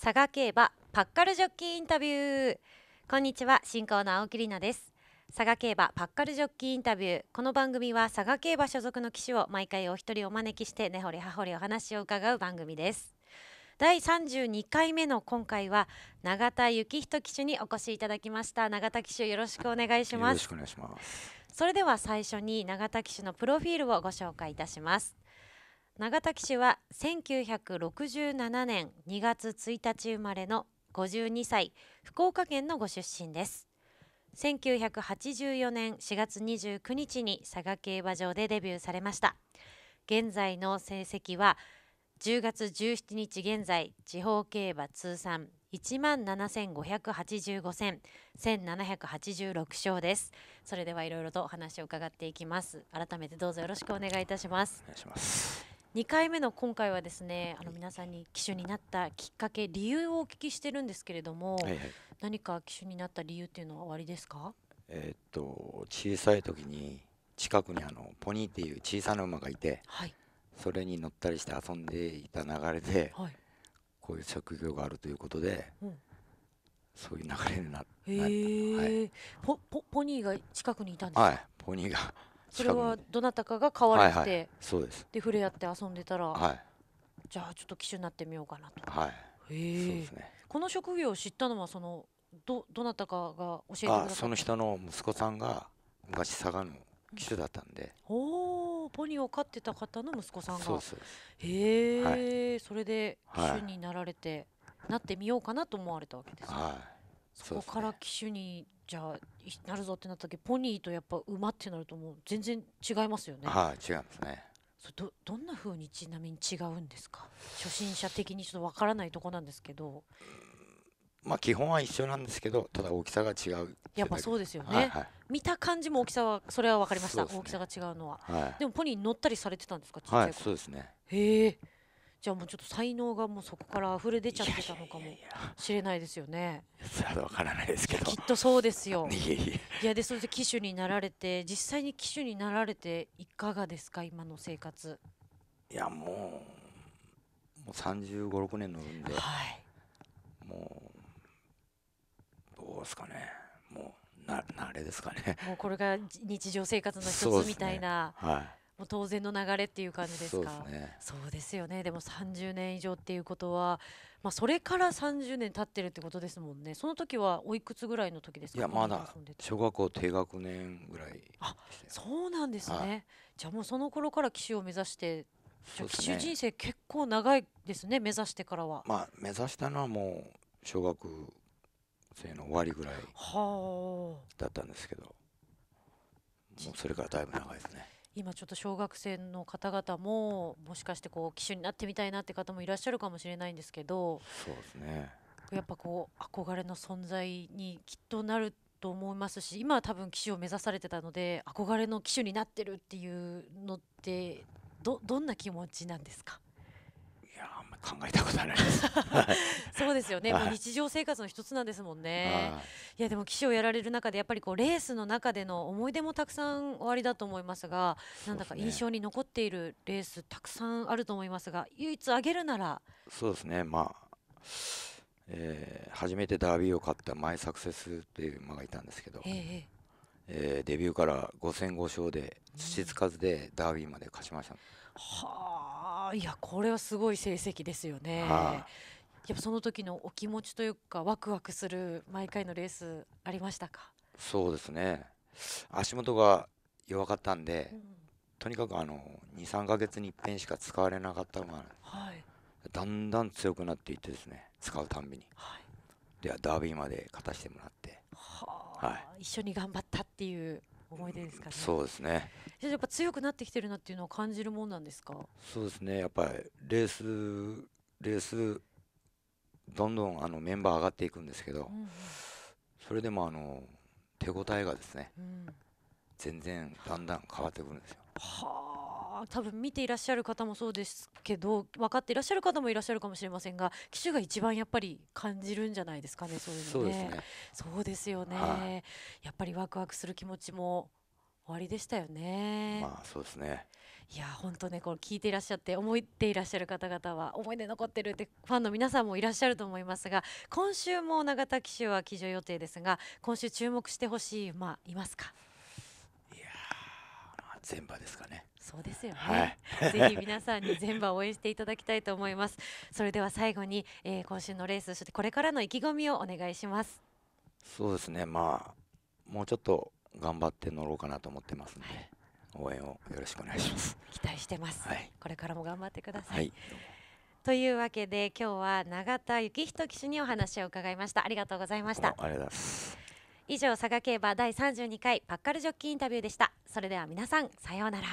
佐賀競馬パッカルジョッキーインタビューこんにちは進行の青木里奈です佐賀競馬パッカルジョッキーインタビューこの番組は佐賀競馬所属の騎手を毎回お一人お招きして根掘り葉掘りお話を伺う番組です第32回目の今回は永田幸人騎手にお越しいただきました永田騎手よろしくお願いしますよろしくお願いしますそれでは最初に永田騎手のプロフィールをご紹介いたします長崎市は1967年2月1日生まれの52歳福岡県のご出身です1984年4月29日に佐賀競馬場でデビューされました現在の成績は10月17日現在地方競馬通算1万7585戦1786勝ですそれではいろいろとお話を伺っていきます改めてどうぞよろしくお願いいたしますお願いします2回目の今回はですねあの皆さんに機種になったきっかけ理由をお聞きしてるんですけれども、はいはい、何か機種になった理由っていうのは終わりですかえー、っと小さい時に近くにあのポニーっていう小さな馬がいて、はい、それに乗ったりして遊んでいた流れで、はい、こういう職業があるということで、うん、そういう流れになった、えはい、ポポニーが近くにいたんですか、はい、ポニーがそれはどなたかが買われて、はいはい、そうですで触れ合って遊んでたら、はい、じゃあちょっと機種になってみようかなと、はい、へね、この職業を知ったのはそのどどなたかが教えてくださったその人の息子さんが昔佐賀の機種だったんで、うん、おポニーを飼ってた方の息子さんがそうそうへえ、はい、それで機種になられて、なってみようかなと思われたわけです、ね、はいそこから機種にじゃあなるぞってなった時ポニーとやっぱ馬ってなるともう全然違いますよね。はい、違いますね。そどどんなふうにちなみに違うんですか初心者的にちょっとわからないとこなんですけど。うん、まあ基本は一緒なんですけどただ大きさが違うやっぱそうですよね、はいはい、見た感じも大きさはそれは分かりました、ね、大きさが違うのは、はい、でもポニー乗ったりされてたんですかちっちゃい、はい、そうですねへえじゃあもうちょっと才能がもうそこから溢れ出ちゃってたのかもしれないですよね。それはわからないですけど。きっとそうですよ。いやでそれで機種になられて実際に機種になられていかがですか今の生活。いやもうもう三十五六年乗るんで、はい、もうどうですかねもうな慣れですかね。もうこれが日常生活の一つみたいな。ね、はい。もう当然の流れっていう感じですかそうです、ね,、そうですよねでも30年以上っていうことは、まあ、それから30年経ってるってことですもんねその時はおいくつぐらいの時ですかいやまだ小学校低学年ぐらいあそうなんですね、はい、じゃあもうその頃から騎手を目指してじ騎手人生結構長いですね、ね、目指してからはまあ目指したのはもう小学生の終わりぐらいだったんですけどもうそれからだいぶ長いですね今ちょっと小学生の方々ももしかしてこう機種になってみたいなって方もいらっしゃるかもしれないんですけどそうですねやっぱこう憧れの存在にきっとなると思いますし今は多分機種を目指されてたので憧れの機種になってるっていうのってどどんな気持ちなんですか考えたことな いですそうですよね、日常生活の一つなんですもんね。いやでも騎手をやられる中でやっぱりこうレースの中での思い出もたくさんおありだと思いますが、なんだか印象に残っているレースたくさんあると思いますが唯一挙げるならそうですねまあ、えー、初めてダービーを勝ったマイサクセスという馬がいたんですけど、えー、えー、デビューから5戦5勝で土つかずでダービーまで勝ちました。うんはあいやこれはすごい成績ですよね。はあ、やっぱその時のお気持ちというかワクワクする毎回のレースありましたかそうですね足元が弱かったんで、うん、とにかくあの23か月にいっぺんしか使われなかった馬、はい、だんだん強くなっていってですね使うたんびに、はい、ではダービーまで勝たせてもらって、はあ、はい、一緒に頑張ったっていう思い出ですかね。そうですね。やっぱ強くなってきてるなっていうのを感じるもんなんですか。そうですね。やっぱりレースレースどんどんあのメンバー上がっていくんですけど、うんうん、それでもあの手応えがですね、うん、全然だんだん変わってくるんですよ。はあ。は多分見ていらっしゃる方もそうですけど分かっていらっしゃる方もいらっしゃるかもしれませんが機種が一番やっぱり感じるんじゃないですかねそういうのね。そうですよね、はい、やっぱりワクワクする気持ちも終わりでしたよね。まあそうですね。いや本当ねこう聞いていらっしゃって思っていらっしゃる方々は思い出残ってるってファンの皆さんもいらっしゃると思いますが今週も永田騎手は騎乗予定ですが今週注目してほしい馬いますかいやあ、全馬ですかねそうですよね、はい、ぜひ皆さんに全場応援していただきたいと思いますそれでは最後に、えー、今週のレースそしてこれからの意気込みをお願いしますそうですねまあもうちょっと頑張って乗ろうかなと思ってますので、はい、応援をよろしくお願いします期待してます、はい、これからも頑張ってくださいというわけで今日は永田幸人騎手にお話を伺いましたありがとうございましたありがとうございます以上佐賀競馬第32回パッカルジョッキインタビューでしたそれでは皆さんさようなら